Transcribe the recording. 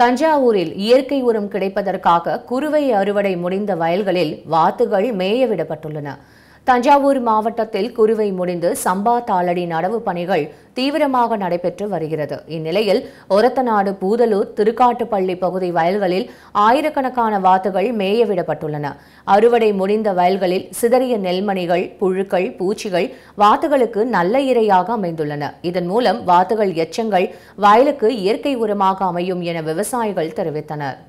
தஞ்சாவூரில் இயற்கை உரம் கிடைப்பதற்காக குறுவை அறுவடை முடிந்த வயல்களில் வாத்துகள் மேயவிடப்பட்டுள்ளன தஞ்சாவூர் மாவட்டத்தில் குறுவை முடிந்து சம்பா தாளடி நடவு பணிகள் தீவிரமாக நடைபெற்று வருகிறது இந்நிலையில் ஒரத்தநாடு பூதலூர் திருக்காட்டுப்பள்ளி பகுதி வயல்களில் ஆயிரக்கணக்கான வாத்துகள் மேயவிடப்பட்டுள்ளன அறுவடை முடிந்த வயல்களில் சிதறிய நெல்மணிகள் புழுக்கள் பூச்சிகள் வாத்துகளுக்கு நல்ல இரையாக அமைந்துள்ளன இதன் மூலம் வாத்துகள் எச்சங்கள் வயலுக்கு இயற்கை உரமாக அமையும் என விவசாயிகள் தெரிவித்தனர்